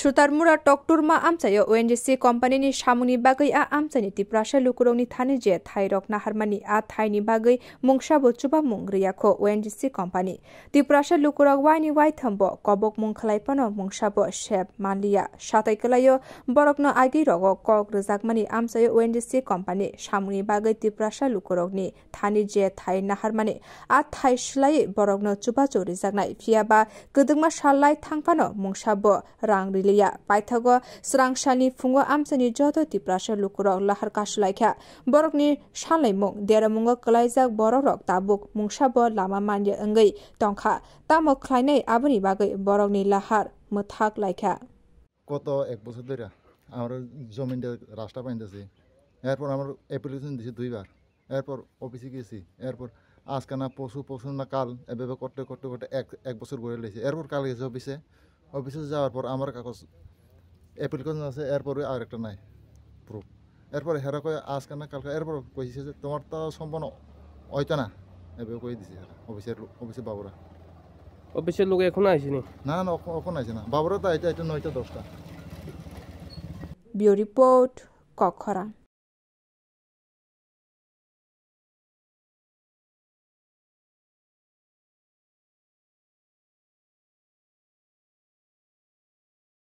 सुतारमुरा टक्टुरमा आम्चा य ओएनजीसी कम्पानीनि सामुनि बागै आ आम्चानि तिप्रासा लुकुरौनि थाने जे थाइ रकनाहारमानि आ थाइनि बागै मुंसा बोचुबा मुंग्रियाखो ओएनजीसी कम्पानी तिप्रासा लुकुरग वाइनि वाइ थम्ब कबक मुंखलाइपन मुंसाब सेब मानलिया साताइकलाय बरकन आगि रग कग रोजाकमानि आम्चा य ओएनजीसी कम्पानी सामुनि बागै तिप्रासा लुकुरगनि थाने जे थाइ नाहारमानि आ थाइ सिलाय बरकन चुबा चोरिजाकनाय फियाबा गोदोंमा सालाय थांफानो मुंसाब रां লিয়া পাইথগ স্রাংসানি সালি ফুঙ্গ আমসানি যত তিপ্রাসা লুকুর লাহার কাশ লাইখা বরকনি সালাই মুং দেরামুঙ্গ কলাইজাক বরক তাবুক মুংসাব লামা মানিয়ে অঙ্গই টংখা তাম খ্লাইনাই আবনি বাকে বরকনি লাহার মথাক লাইখা কত এক বছর ধরে আমার জমিন রাস্তা পাইতেছি এরপর আমার অ্যাপ্লিকেশন দিয়েছি দুইবার এরপর অফিসে গেছি এরপর আজকে না পশু পশু না কাল এভাবে করতে করতে করতে এক এক বছর গড়ে লেগেছে এরপর কাল গেছে অফিসে অফিসে যাওয়ার পর আমার কাগজ অ্যাপ্লিকেশন আছে এরপরে আর একটা নাই প্রুফ এরপরে হেরা কয়ে আজকে না কালকে এরপর কইছে যে তোমার তো সম্পূর্ণ হয়তো না এভাবে কই দিছে অফিসের অফিসের বাবুরা অফিসের লোক এখন আইসেনি না না এখন আইসে না বাবুরা তো আইতে আইতে নয়টা দশটা বিউ রিপোর্ট কখরা